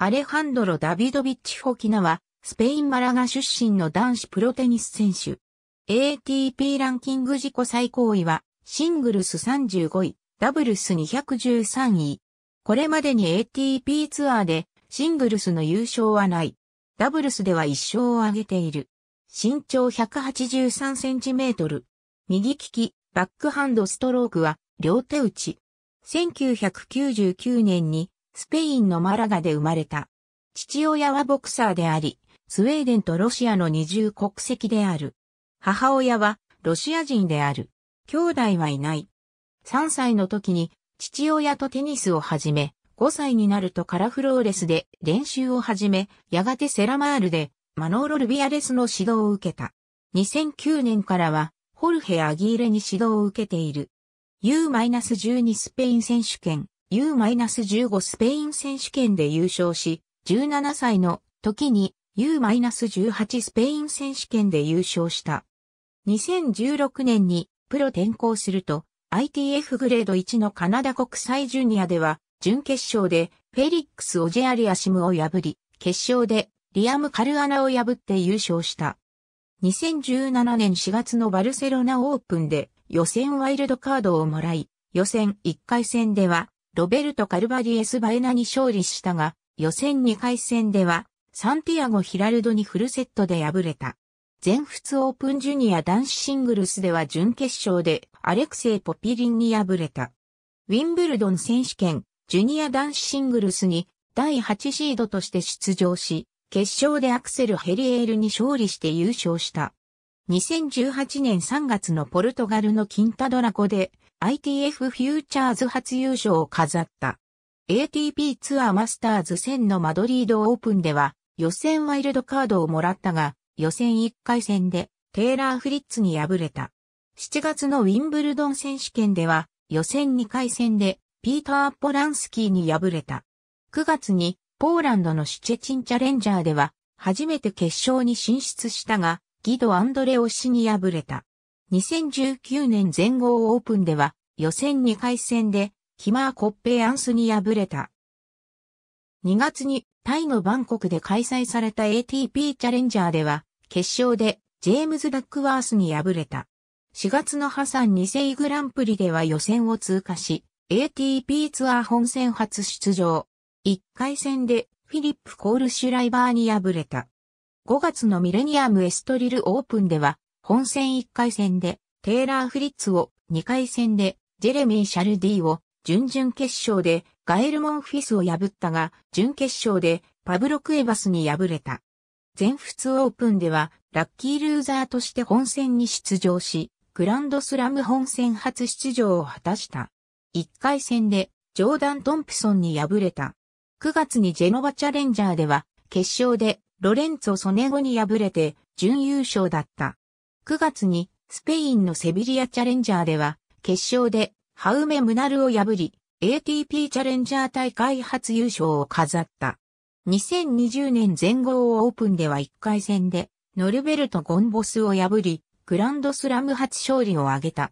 アレハンドロ・ダビドビッチ・ホキナは、スペイン・マラガ出身の男子プロテニス選手。ATP ランキング自己最高位は、シングルス35位、ダブルス213位。これまでに ATP ツアーで、シングルスの優勝はない。ダブルスでは1勝を挙げている。身長183センチメートル。右利き、バックハンドストロークは、両手打ち。1999年にスペインのマラガで生まれた。父親はボクサーであり、スウェーデンとロシアの二重国籍である。母親はロシア人である。兄弟はいない。3歳の時に父親とテニスを始め、5歳になるとカラフローレスで練習を始め、やがてセラマールでマノーロ・ルビアレスの指導を受けた。2009年からはホルヘ・アギーレに指導を受けている。U-12 スペイン選手権 U-15 スペイン選手権で優勝し、17歳の時に U-18 スペイン選手権で優勝した。2016年にプロ転向すると ITF グレード1のカナダ国際ジュニアでは準決勝でフェリックス・オジェアリアシムを破り、決勝でリアム・カルアナを破って優勝した。2017年4月のバルセロナオープンで予選ワイルドカードをもらい、予選1回戦ではロベルト・カルバディエス・バエナに勝利したが、予選2回戦では、サンティアゴ・ヒラルドにフルセットで敗れた。全仏オープンジュニア男子シングルスでは準決勝でアレクセイ・ポピリンに敗れた。ウィンブルドン選手権、ジュニア男子シングルスに第8シードとして出場し、決勝でアクセル・ヘリエールに勝利して優勝した。2018年3月のポルトガルのキンタドラコで ITF フューチャーズ初優勝を飾った。ATP ツアーマスターズ1000のマドリードオープンでは予選ワイルドカードをもらったが予選1回戦でテイラー・フリッツに敗れた。7月のウィンブルドン選手権では予選2回戦でピーター・ポランスキーに敗れた。9月にポーランドのシュチェチンチャレンジャーでは初めて決勝に進出したがギド・アンドレオ氏に敗れた。2019年全豪オープンでは予選2回戦で、ヒマー・コッペアンスに敗れた。2月にタイのバンコクで開催された ATP チャレンジャーでは、決勝でジェームズ・ダックワースに敗れた。4月のハサン2世グランプリでは予選を通過し、ATP ツアー本戦初出場。1回戦でフィリップ・コールシュライバーに敗れた。5月のミレニアム・エストリル・オープンでは、本戦1回戦でテイラー・フリッツを2回戦でジェレミー・シャルディを準々決勝でガエル・モンフィスを破ったが、準決勝でパブロ・クエバスに敗れた。全仏オープンではラッキールーザーとして本戦に出場し、グランドスラム本戦初出場を果たした。1回戦でジョーダン・トンプソンに敗れた。9月にジェノバチャレンジャーでは決勝でロレンツォ・ソネゴに敗れて準優勝だった。9月にスペインのセビリアチャレンジャーでは決勝で、ハウメ・ムナルを破り、ATP チャレンジャー大会初優勝を飾った。2020年全豪オープンでは1回戦で、ノルベルト・ゴンボスを破り、グランドスラム初勝利を挙げた。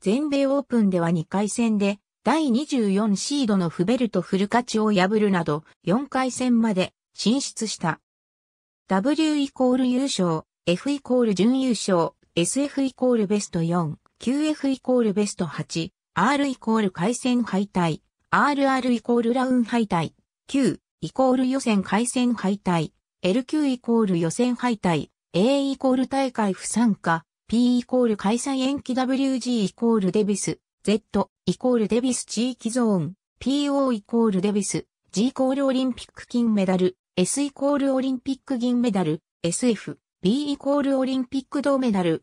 全米オープンでは2回戦で、第24シードのフベルト・フルカチを破るなど、4回戦まで進出した。W イコール優勝、F イコール準優勝、SF イコールベスト4。QF イコールベスト8、R イコール回戦敗退、RR イコールラウン敗退、Q イコール予選回戦敗退、LQ イコール予選敗退、A イコール大会不参加、P イコール開催延期 WG イコールデビス、Z イコールデビス地域ゾーン、PO イコールデビス、G イコールオリンピック金メダル、S イコールオリンピック銀メダル、SF、B イコールオリンピック銅メダル、